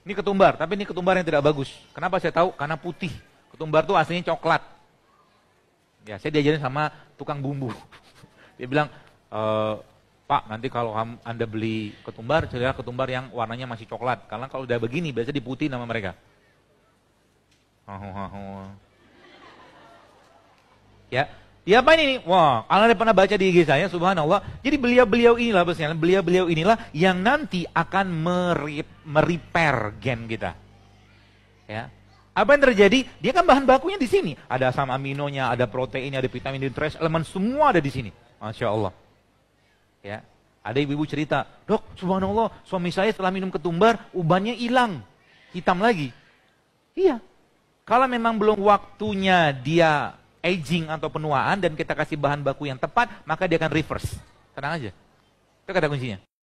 Ini ketumbar, tapi ini ketumbar yang tidak bagus. Kenapa saya tahu? Karena putih. Ketumbar itu aslinya coklat. Ya, saya diajarin sama tukang bumbu. Dia bilang, e, Pak, nanti kalau Anda beli ketumbar, carilah ketumbar yang warnanya masih coklat. Karena kalau udah begini, biasanya diputih nama mereka. Ya, Ya, apa ini? Wah, Anda pernah baca di IG saya, subhanallah. Jadi beliau-beliau inilah, bosnya, beliau-beliau inilah yang nanti akan merip, meriper gen kita. Ya. Apa yang terjadi? Dia kan bahan bakunya di sini. Ada asam aminonya, ada proteinnya, ada vitamin, ada trace elemen, semua ada di sini. Masya Allah. Ya. Ada ibu-ibu cerita, dok, subhanallah, suami saya setelah minum ketumbar, ubannya hilang. Hitam lagi. Iya. Kalau memang belum waktunya dia aging atau penuaan dan kita kasih bahan baku yang tepat, maka dia akan reverse. Tenang aja. Itu kata kuncinya.